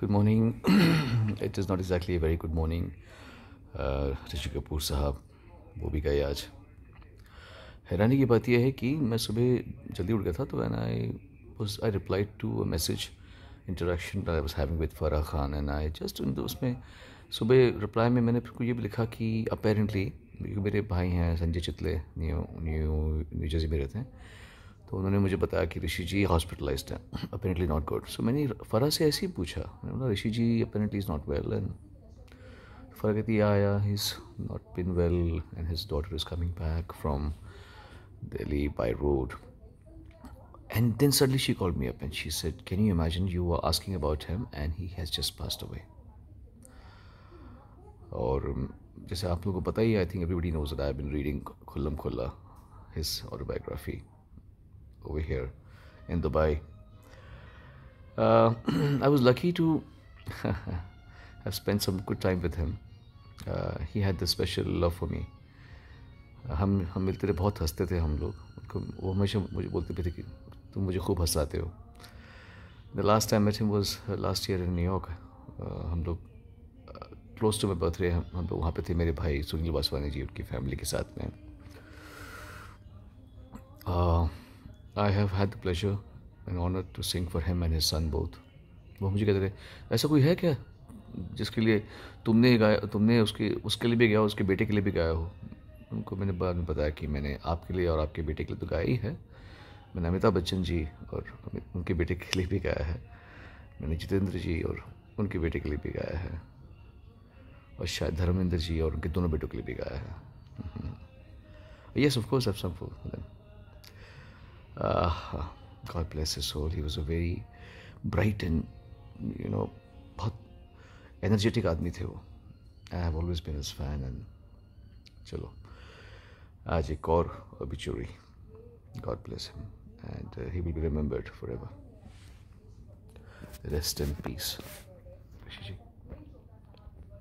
Good morning it is not exactly very good morning morning Kapoor साहब वो भी गए आज हैरानी की बात यह है कि मैं सुबह जल्दी उठ गया था तो and I I reply to a message interaction I was having with Farah Khan and I just उन उसमें सुबह रिप्लाई में मैंने फिर को ये भी लिखा कि अपेरेंटली मेरे भाई हैं Sanjay Chitale new new New Jersey में रहते हैं तो उन्होंने मुझे बताया कि ऋषि जी हॉस्पिटलाइज हैं अपेरेंटली नॉट गुड सो मैंने फरा से ऐसे ही पूछा मैंने बोला Rishi ji apparently is not well and Farah कहती आया he is not been well and his daughter is coming back from Delhi by road and then sadly she call me up and she said, Can you imagine you were asking about him and he has just passed और um, जैसे आप लोगों को पता ही I think everybody knows that I been reading Khullam Khulla his autobiography over here in Dubai. Uh, I was lucky to have spent some good time with him. Uh, he had the special love for me. हम हम मिलते थे बहुत हंसते थे हम लोग उनको वो हमेशा मुझे बोलते भी थे कि तुम मुझे खूब हंसाते हो the last time met him was last year in New York हम लोग क्लोज टू माई बर्थडे हम हम लोग वहाँ पे थे मेरे भाई सुनील वासवानी जी उनकी फैमिली के साथ में uh, I have had the pleasure and honour to sing for him and his son both वो मुझे कहते थे ऐसा कोई है क्या जिसके लिए तुमने गाया तुमने उसके उसके लिए भी गाया उसके बेटे के लिए भी गाया हो उनको मैंने बाद में बताया कि मैंने आपके लिए और आपके बेटे के लिए तो गाया ही है मैंने अमिताभ बच्चन जी और उनके बेटे के लिए भी गाया है मैंने जितेंद्र जी और उनके बेटे के लिए भी गाया है और शायद धर्मेंद्र जी और उनके दोनों बेटों के लिए भी गाया है yes of course some Ah, God bless his soul. He was a very bright and, you know, bahut energetic Admi I have always been his fan. And, chalo, aaj ek aur obituary. God bless him. And uh, he will be remembered forever. Rest in peace.